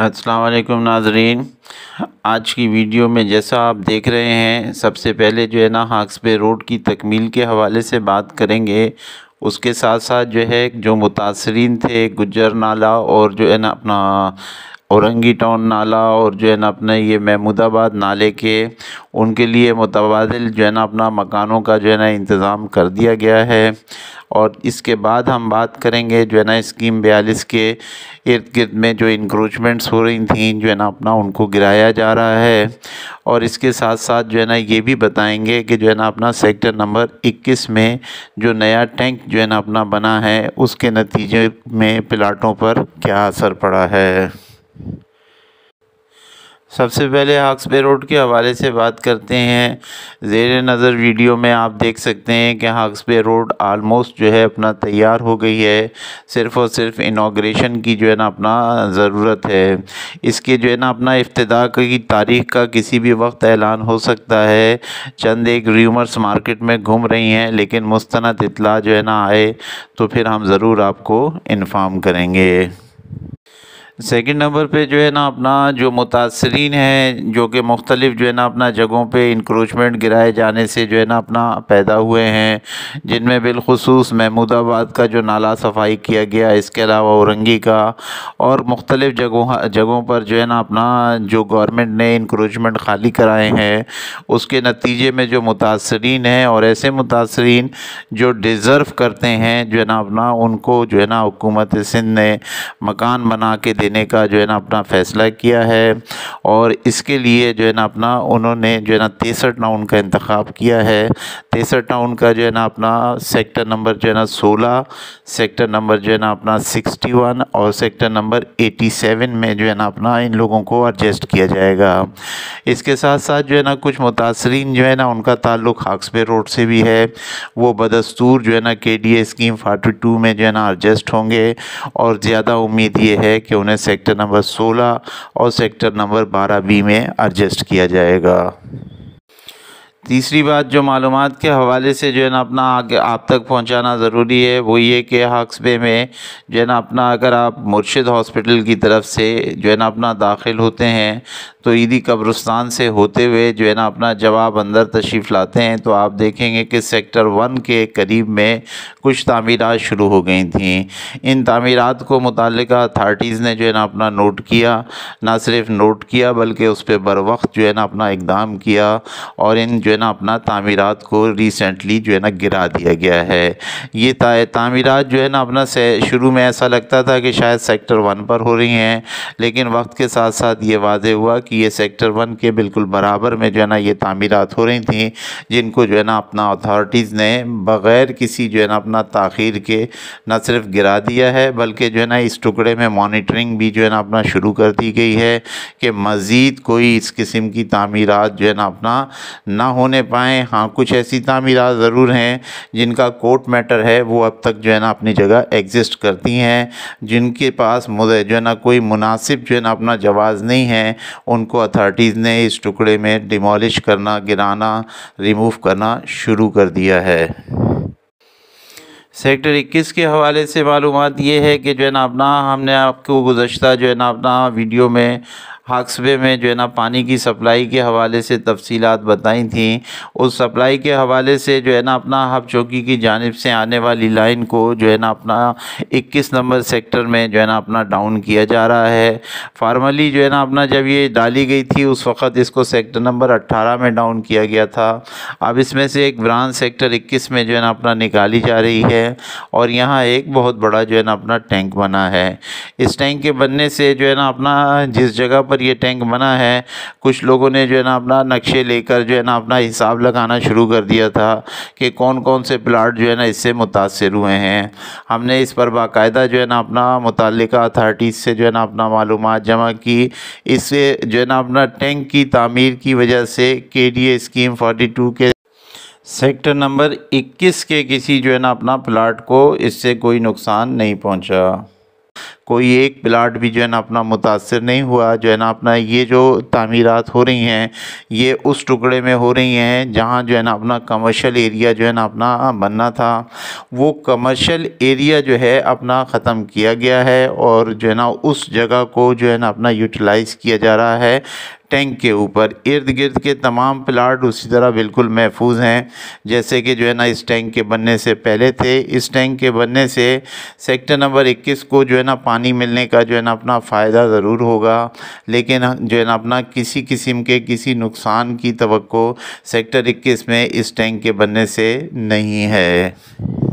अस्सलाम नाजरीन आज की वीडियो में जैसा आप देख रहे हैं सबसे पहले जो है ना हाक्स पे रोड की तकमील के हवाले से बात करेंगे उसके साथ साथ जो है जो मुतासरीन थे गुजर नाला और जो है ना अपना औरंगी टाउन नाला और जो है ना अपने ये महमूदाबाद नाले के उनके लिए मुतबाद जो है ना अपना मकानों का जो है ना इंतज़ाम कर दिया गया है और इसके बाद हम बात करेंगे जो है ना स्कीम बयालीस के इर्द गिर्द में जो इंक्रोचमेंट्स हो रही थी जो है ना अपना उनको गिराया जा रहा है और इसके साथ साथ जो है ना ये भी बताएंगे कि जो है ना अपना सेक्टर नंबर 21 में जो नया टैंक जो है ना अपना बना है उसके नतीजे में प्लाटों पर क्या असर पड़ा है सबसे पहले हाक्सबे रोड के हवाले से बात करते हैं जेर नज़र वीडियो में आप देख सकते हैं कि हाक्स बे रोड आलमोस्ट जो है अपना तैयार हो गई है सिर्फ़ और सिर्फ इनाग्रेशन की जो है ना अपना ज़रूरत है इसके जो है ना अपना इफ्तदा की तारीख का किसी भी वक्त ऐलान हो सकता है चंद एक र्यूमर्स मार्केट में घूम रही हैं लेकिन मुस्ंद इतला जो है ना आए तो फिर हम ज़रूर आपको इन्फॉर्म करेंगे सेकंड नंबर पे जो है ना अपना जो मुतासरीन हैं जो कि मुख्तलिफ़ जो है ना अपना जगहों पे इंक्रोचमेंट गिराए जाने से जो है ना अपना पैदा हुए हैं जिनमें बिलखसूस महमूदाबाद का जो नाला सफाई किया गया इसके अलावा औरंगी का और मुख्तलिफ़ जगहों जगहों पर जो है ना अपना जो गवर्नमेंट ने इंक्रोचमेंट खाली कराए हैं उसके नतीजे में जो मुतासरीन हैं और ऐसे मुतासरीन जो डिज़र्व करते हैं जो है ना अपना उनको जो है ना हुकूमत सिंध ने मकान बना के देने देने का जो है ना अपना फ़ैसला किया है और इसके लिए जो है ना अपना उन्होंने जो है ना तिरसठ टाउन का इंतखब किया है तिरसठ टाउन का जो है ना अपना सेक्टर नंबर जो है ना सोलह सेक्टर नंबर जो है ना अपना सिक्सटी वन और सेक्टर नंबर एटी सेवन में जो है ना अपना इन लोगों को एडजस्ट किया जाएगा इसके साथ साथ जो है ना कुछ मुतासरीन जो है ना उनका ताल्लुक हाक्सबे रोड से भी है वो बदस्तूर जो है ना K D A scheme forty two में जो है ना एडजस्ट होंगे और ज़्यादा उम्मीद ये है कि उन्हें सेक्टर नंबर 16 और सेक्टर नंबर 12 बी में एडजस्ट किया जाएगा तीसरी बात जो मालूम के हवाले से जो है ना अपना आगे आप तक पहुंचाना ज़रूरी है वो ये कि हक्स बे में जो है ना अपना अगर आप मुर्शिद हॉस्पिटल की तरफ से जो है ना अपना दाखिल होते हैं तो ईदी कब्रस्तान से होते हुए जो है ना अपना जब आप अंदर तशरीफ़ लाते हैं तो आप देखेंगे कि सेक्टर वन के करीब में कुछ तमीर शुरू हो गई थी इन तमीरत को मुतल अथार्टीज़ ने जो है ना अपना नोट किया ना सिर्फ नोट किया बल्कि उस पर बर वक्त जो है ना अपना इकदाम किया और इन जो है ना अपना तमीरत को रिसेंटली जो है ना गिरा दिया गया है ये तमीरत जो है ना अपना शुरू में ऐसा लगता था कि शायद सेक्टर वन पर हो रही हैं लेकिन वक्त के साथ साथ ये वाजे हुआ कि ये सेक्टर वन के बिल्कुल बराबर में जो है ना ये तमीरत हो रही थी जिनको जो है ना अपना अथॉरटीज़ ने बग़ैर किसी जो है ना अपना तखीर के न सिर्फ गिरा दिया है बल्कि जो है ना इस टुकड़े में मॉनिटरिंग भी जो है ना अपना शुरू कर दी गई है कि मज़ीद कोई इस किस्म की तमीरत जो है ना अपना ना हो होने पाएँ हाँ कुछ ऐसी तामीरत ज़रूर हैं जिनका कोर्ट मैटर है वो अब तक जो है ना अपनी जगह एग्जिस्ट करती हैं जिनके पास जो है ना कोई मुनासिब जो है ना अपना जवाज़ नहीं है उनको अथॉरिटीज़ ने इस टुकड़े में डिमोलिश करना गिराना रिमूव करना शुरू कर दिया है सेक्टर इक्कीस के हवाले से मालूम ये है कि जो है ना अपना हमने आपको गुज्तः जो है ना अपना वीडियो में हादसे में जो है ना पानी की सप्लाई के हवाले से तफसीलत बताई थी उस सप्लाई के हवाले से जो है ना अपना हब चौकी की जानब से आने वाली लाइन को जो है ना अपना इक्कीस नंबर सेक्टर में जो है ना अपना डाउन किया जा रहा है फार्मली जो है ना अपना जब ये डाली गई थी उस वक्त इसको सेक्टर नंबर अट्ठारह में डाउन किया गया था अब इसमें से एक ब्रांच सेक्टर इक्कीस में जो है ना अपना निकाली जा रही है और यहाँ एक बहुत बड़ा जो है ना अपना टैंक बना है इस टैंक के बनने से जो है ना अपना जिस जगह पर ये टैंक बना है कुछ लोगों ने जो है ना अपना नक्शे लेकर जो है ना अपना हिसाब लगाना शुरू कर दिया था कि कौन कौन से प्लाट जो है ना इससे मुतासर हुए हैं हमने इस पर बाकायदा जो है ना अपना मुतल अथार्टीज़ से जो है ना अपना मालूम जमा की इससे जो है ना अपना टैंक की तमीर की वजह से K D A scheme forty two के सेक्टर नंबर 21 के किसी जो है ना अपना प्लाट को इससे कोई नुकसान नहीं पहुंचा कोई एक प्लाट भी जो है ना अपना मुतासर नहीं हुआ जो है ना अपना ये जो तमीरत हो रही हैं ये उस टुकड़े में हो रही हैं जहाँ जो है ना अपना कमर्शल एरिया जो है ना अपना बनना था वो कमर्शल एरिया जो है अपना ख़त्म किया गया है और जो है ना उस जगह को जो है ना अपना यूटिलाइज़ किया जा रहा है टैंक के ऊपर इर्द गिर्द के तमाम प्लाट उसी तरह बिल्कुल महफूज हैं जैसे कि जो है ना इस टैंक के बनने से पहले थे इस टैंक के बनने से सेक्टर नंबर 21 को जो है ना पानी मिलने का जो है ना अपना फ़ायदा ज़रूर होगा लेकिन जो है ना अपना किसी किस्म के किसी नुकसान की तो सेक्टर इक्कीस में इस टैंक के बनने से नहीं है